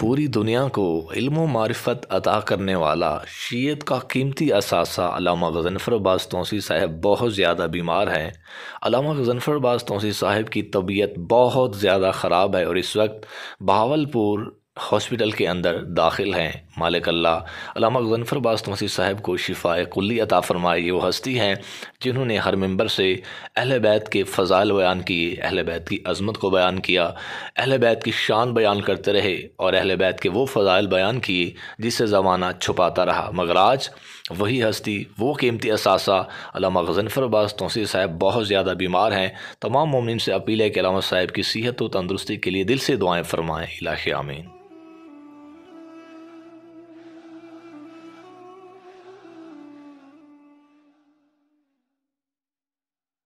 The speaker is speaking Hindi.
पूरी दुनिया को इल्म मार्फत अता करने वाला शीत का कीमती असासा अलामा गजनफर अब्बास तोसी साहब बहुत ज़्यादा बीमार हैं अलामा गजनफर अब्बास तोसी साहब की तबीयत बहुत ज़्यादा ख़राब है और इस वक्त बहावलपुर हॉस्पिटल के अंदर दाखिल हैं मालिक अल्लाह गनफर बास्त तो मसीह साहब को शिफा कुल्ली अता फ़रमाए ये वो हस्ती हैं जिन्होंने हर मंबर से अहल बैत के फ़जाल बयान किए अहल बैत की अजमत को बयान किया अहल बैत की शान बयान करते रहे और अहल बैत के वो फ़जाइल बयान किए जिससे ज़माना छुपाता रहा मगर आज वही हस्ती वो कीमती असासा गजनफर अब्बास तोसी साहब बहुत ज़्यादा बीमार हैं तमाम ममिन से अपील है कि साहब की सेहत व तंदरुस्ती के लिए दिल से दुआएँ फ़रमाएँ इलाही आमीन